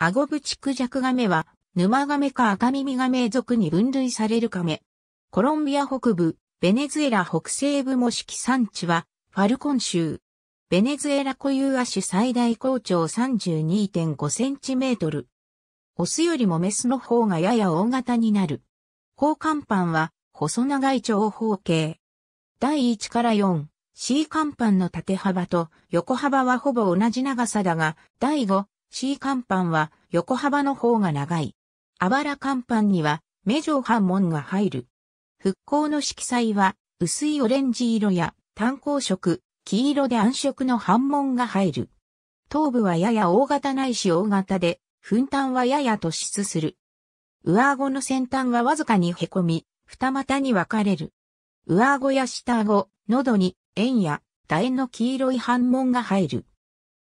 アゴブチクジャクガメは、沼ガメか赤耳ガメ属に分類されるカメ。コロンビア北部、ベネズエラ北西部模式産地は、ファルコン州。ベネズエラ固有亜種最大高長32.5センチメートル。オスよりもメスの方がやや大型になる。高甲板は、細長い長方形。第1から4、C 甲板の縦幅と横幅はほぼ同じ長さだが、第5、C 看板は横幅の方が長い。あばら看板には目状半門が入る。復興の色彩は薄いオレンジ色や炭鉱色、黄色で暗色の半門が入る。頭部はやや大型ないし大型で、粉炭はやや突出する。上顎の先端はわずかに凹み、二股に分かれる。上顎や下顎、喉に、円や楕円の黄色い半紋が入る。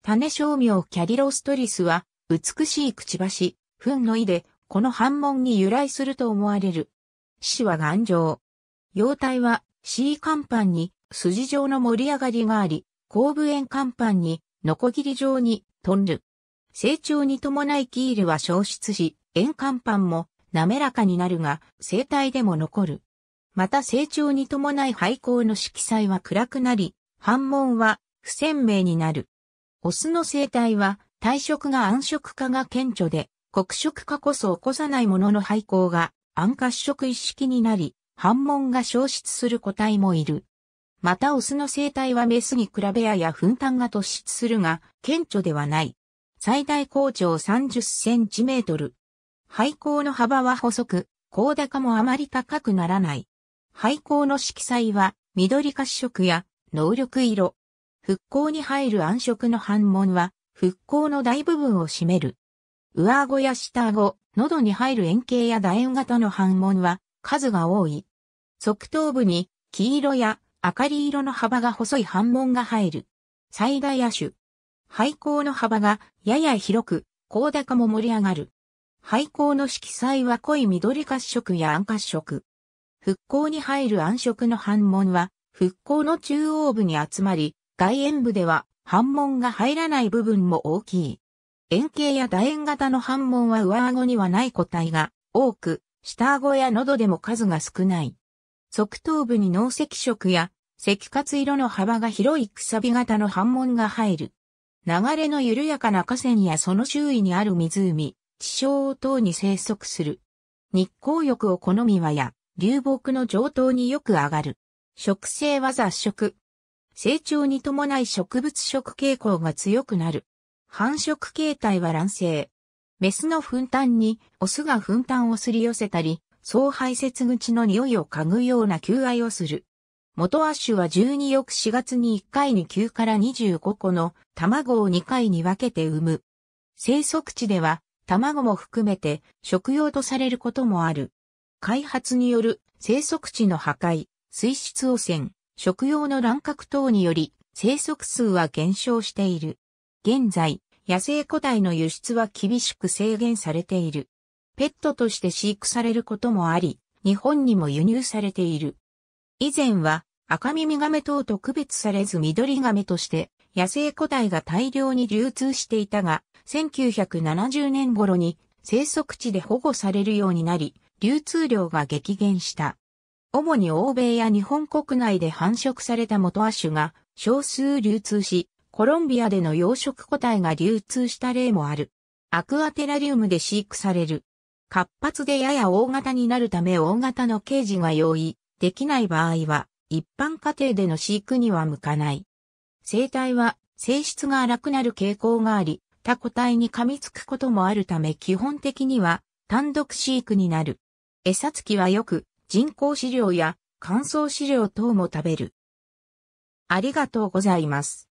種商名キャリロストリスは、美しいくちばし、糞の意で、この反問に由来すると思われる。死は頑丈。幼体は、C 甲板に筋状の盛り上がりがあり、後部円甲板に、ノコギリ状に、飛んる。成長に伴いキールは消失し、円甲板も滑らかになるが、生態でも残る。また成長に伴い廃校の色彩は暗くなり、反問は不鮮明になる。オスの生態は、体色が暗色化が顕著で、黒色化こそ起こさないものの廃校が暗褐色一式になり、反問が消失する個体もいる。またオスの生態はメスに比べやや粉炭が突出するが、顕著ではない。最大高長30センチメートル。廃校の幅は細く、高高もあまり高くならない。廃校の色彩は緑褐色や能力色、復興に入る暗色の反門は、復興の大部分を占める。上顎や下顎、喉に入る円形や楕円型の反門は、数が多い。側頭部に、黄色や明かり色の幅が細い反門が入る。最大野手。廃校の幅がやや広く、高高も盛り上がる。廃校の色彩は濃い緑褐色や暗褐色。復興に入る暗色の反門は、復興の中央部に集まり、外円部では反門が入らない部分も大きい。円形や楕円型の反門は上顎にはない個体が多く、下顎や喉でも数が少ない。側頭部に脳赤色や赤活色の幅が広いくさび型の反門が入る。流れの緩やかな河川やその周囲にある湖、地小等に生息する。日光浴を好みはや、流木の上等によく上がる。植生は雑食、成長に伴い植物食傾向が強くなる。繁殖形態は卵生。メスの粉炭に、オスが粉炭をすり寄せたり、総排泄口の匂いを嗅ぐような求愛をする。元アッシュは12翌4月に1回に9から25個の卵を2回に分けて産む。生息地では卵も含めて食用とされることもある。開発による生息地の破壊、水質汚染、食用の乱獲等により生息数は減少している。現在、野生個体の輸出は厳しく制限されている。ペットとして飼育されることもあり、日本にも輸入されている。以前は赤耳メ等と区別されず緑メとして野生個体が大量に流通していたが、1970年頃に生息地で保護されるようになり、流通量が激減した。主に欧米や日本国内で繁殖された元亜種が少数流通し、コロンビアでの養殖個体が流通した例もある。アクアテラリウムで飼育される。活発でやや大型になるため大型のケージが容易できない場合は、一般家庭での飼育には向かない。生態は性質が荒くなる傾向があり、他個体に噛みつくこともあるため基本的には単独飼育になる。餌付きはよく人工飼料や乾燥飼料等も食べる。ありがとうございます。